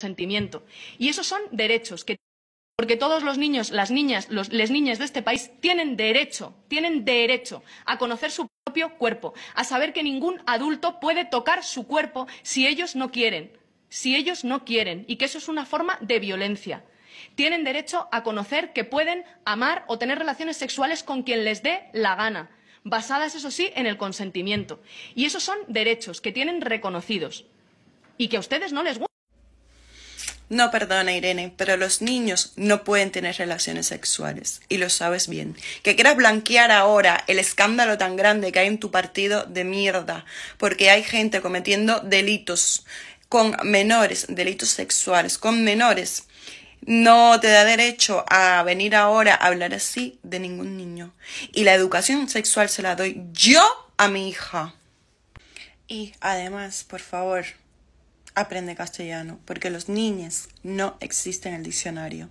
sentimiento. Y esos son derechos que porque todos los niños, las niñas, las niñas de este país tienen derecho, tienen derecho a conocer su propio cuerpo, a saber que ningún adulto puede tocar su cuerpo si ellos no quieren, si ellos no quieren, y que eso es una forma de violencia. Tienen derecho a conocer que pueden amar o tener relaciones sexuales con quien les dé la gana, basadas, eso sí, en el consentimiento. Y esos son derechos que tienen reconocidos y que a ustedes no les gustan. No perdona, Irene, pero los niños no pueden tener relaciones sexuales. Y lo sabes bien. Que quieras blanquear ahora el escándalo tan grande que hay en tu partido de mierda, porque hay gente cometiendo delitos con menores, delitos sexuales, con menores, no te da derecho a venir ahora a hablar así de ningún niño. Y la educación sexual se la doy yo a mi hija. Y además, por favor, aprende castellano, porque los niños no existen en el diccionario.